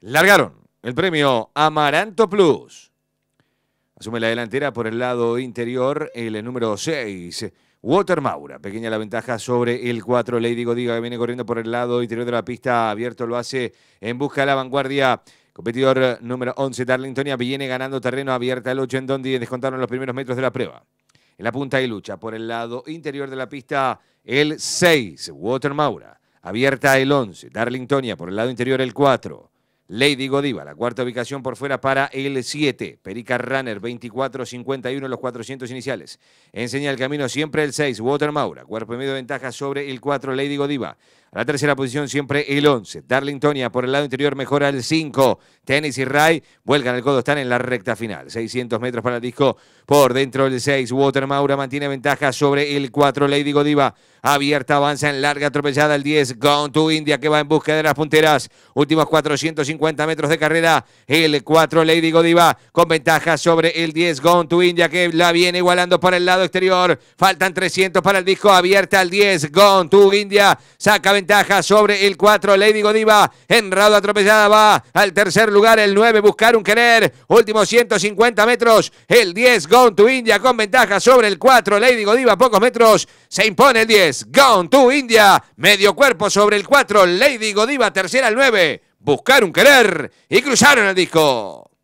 largaron el premio Amaranto Plus. Asume la delantera por el lado interior el número 6, Water Maura. Pequeña la ventaja sobre el 4, Lady Godiga que viene corriendo por el lado interior de la pista. Abierto lo hace en busca de la vanguardia. Competidor número 11, Darlingtonia, viene ganando terreno abierta el 8 en donde descontaron los primeros metros de la prueba. En la punta y lucha por el lado interior de la pista el 6, Water Maura. Abierta el 11, Darlingtonia por el lado interior el 4. Lady Godiva, la cuarta ubicación por fuera para el 7. Perica Runner, 24-51 los 400 iniciales. Enseña el camino siempre el 6, Water Maura. Cuerpo y medio de ventaja sobre el 4, Lady Godiva la tercera posición siempre el 11. Darlingtonia por el lado interior mejora el 5. Tennis y Ray vuelcan el codo, están en la recta final. 600 metros para el disco por dentro del 6. Water mantiene ventaja sobre el 4. Lady Godiva abierta, avanza en larga atropellada el 10. Gone to India que va en busca de las punteras. Últimos 450 metros de carrera. El 4 Lady Godiva con ventaja sobre el 10. Gone to India que la viene igualando por el lado exterior. Faltan 300 para el disco abierta el 10. Gone to India saca ventaja sobre el 4. Lady Godiva, enrado atropellada, va al tercer lugar el 9, buscar un querer. Últimos 150 metros, el 10, Gone to India con ventaja sobre el 4. Lady Godiva, pocos metros, se impone el 10. Gone to India, medio cuerpo sobre el 4. Lady Godiva, tercera al 9. Buscar un querer y cruzaron el disco.